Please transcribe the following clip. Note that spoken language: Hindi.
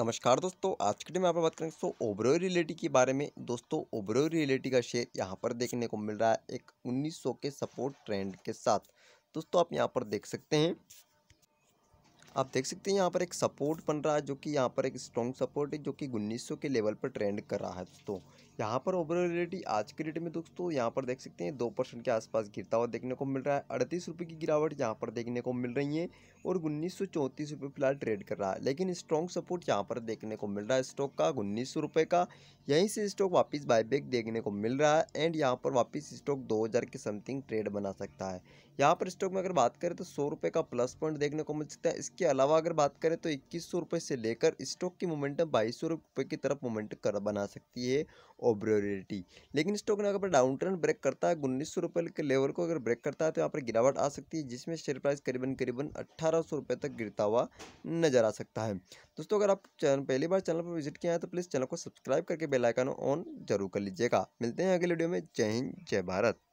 नमस्कार दोस्तों आज के डे में आप बात करेंगे दोस्तों ओबरो रिलेटी के बारे में दोस्तों ओबरो रिलेटी का शेयर यहाँ पर देखने को मिल रहा है एक 1900 के सपोर्ट ट्रेंड के साथ दोस्तों आप यहाँ पर देख सकते हैं आप देख सकते हैं यहाँ पर एक सपोर्ट बन रहा है जो कि यहाँ पर एक स्ट्रॉन्ग सपोर्ट है जो कि उन्नीस के लेवल पर ट्रेंड कर रहा है दोस्तों यहाँ पर ओवरलिटी आज के डेट में दोस्तों यहाँ पर देख सकते हैं दो परसेंट के आसपास गिरता हुआ देखने को मिल रहा है अड़तीस रुपये की गिरावट यहाँ पर देखने को मिल रही है और उन्नीस सौ चौंतीस रुपये फिलहाल ट्रेड कर रहा है लेकिन स्ट्रॉन्ग सपोर्ट यहाँ पर देखने को मिल रहा है स्टॉक का उन्नीस सौ रुपये का यहीं से स्टॉक वापस बायबैक देखने को मिल रहा है एंड यहाँ पर वापस स्टॉक दो हज़ार के समथिंग ट्रेड बना सकता है यहाँ पर स्टॉक में अगर बात करें तो सौ रुपये का प्लस पॉइंट देखने को मिल सकता है इसके अलावा अगर बात करें तो इक्कीस सौ रुपये से लेकर स्टॉक की मोमेंटम बाईस सौ रुपये की तरफ मोमेंट कर बना सकती है ओब्रोरिटी लेकिन स्टॉक ने अगर डाउन ट्रेंड ब्रेक करता है उन्नीस सौ रुपये के लेवल को अगर ब्रेक करता है तो यहाँ पर गिरावट आ सकती है जिसमें शेयर प्राइस करीबन करीबन अट्ठारह सौ रुपये तक गिरता हुआ नजर आ सकता है दोस्तों अगर आप चैनल पहली बार चैनल पर विजिट किया है तो प्लीज़ चैनल को सब्सक्राइब करके बेलाइकन ऑन जरूर कर लीजिएगा मिलते हैं अगले वीडियो में जय हिंद जय भारत